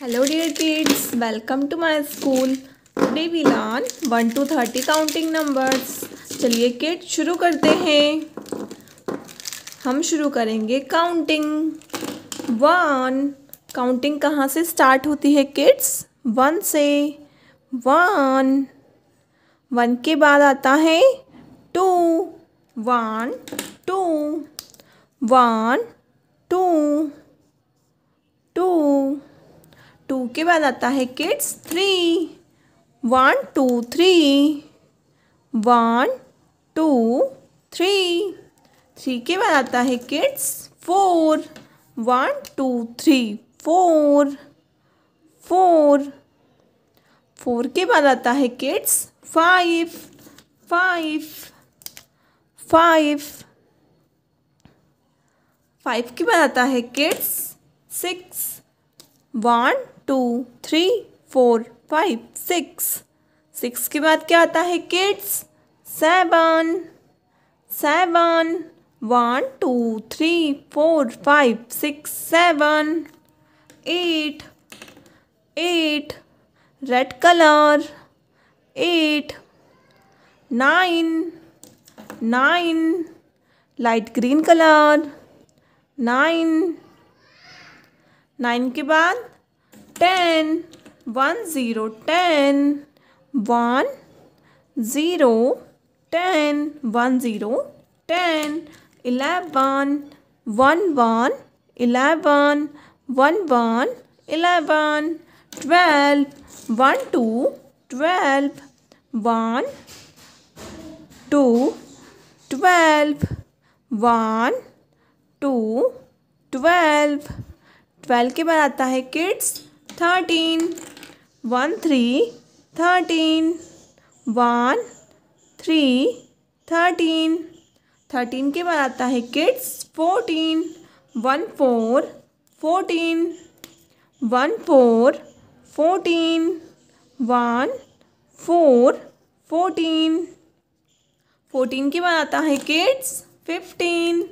hello dear kids welcome to my school today we learn one to thirty counting numbers चलिए kid शुरू करते हैं हम शुरू करेंगे काउंटिंग वन काउंटिंग कहाँ से स्टार्ट होती है किड्स वन से वन वन के बाद आता है two one two one two two के बाद आता है kids three one two three one two three three के बाद आता है kids four one two three four four four के बाद आता है kids five five five five के बाद आता है kids six one two three four five six six के बाद क्या आता है kids seven seven one two three four five six seven eight eight red colour eight nine nine light green colour nine nine के बाद ten one zero ten one zero ten one zero ten eleven one one eleven one one eleven twelve one two twelve one two twelve one two twelve twelve के बाद आता है kids thirteen one three thirteen one three thirteen thirteen के बाद आता है kids fourteen one four fourteen one four fourteen one four fourteen fourteen के बाद आता है kids fifteen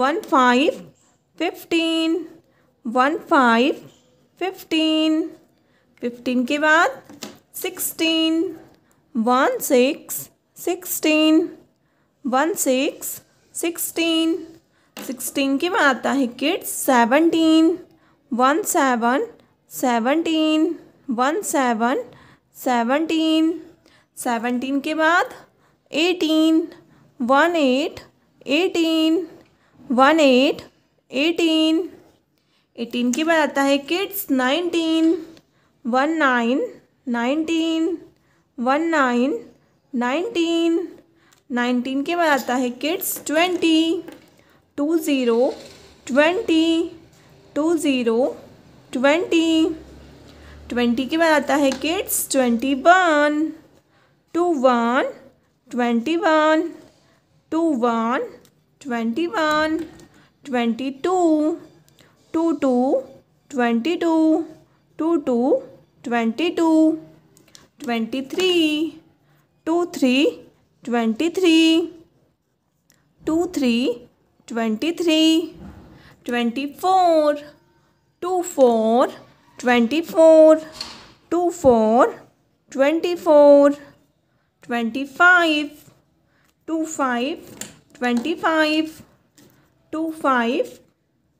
one five fifteen one five fifteen fifteen के बाद sixteen one six sixteen one six sixteen sixteen के बाद आता है kids seventeen one seven seventeen one seven seventeen seventeen के बाद eighteen one eight eighteen one eight eighteen eighteen के बाद आता है kids nineteen one nine nineteen one nine nineteen nineteen के बाद आता है kids twenty two zero twenty two zero twenty twenty के बाद आता है kids twenty one two one twenty one two one twenty one twenty two 2 2 22 2 2 22 23 2 3 23 2 3 23 24 2 4 24 2 4 24 25 2 5 25 2 5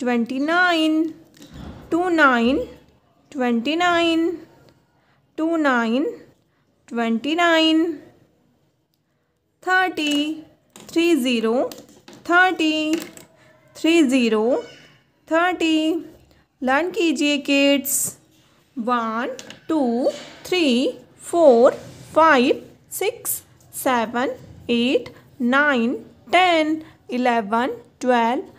twenty nine two nine twenty nine two nine twenty nine thirty three zero thirty three zero thirty learn कीजिए kids one two three four five six seven eight nine ten eleven twelve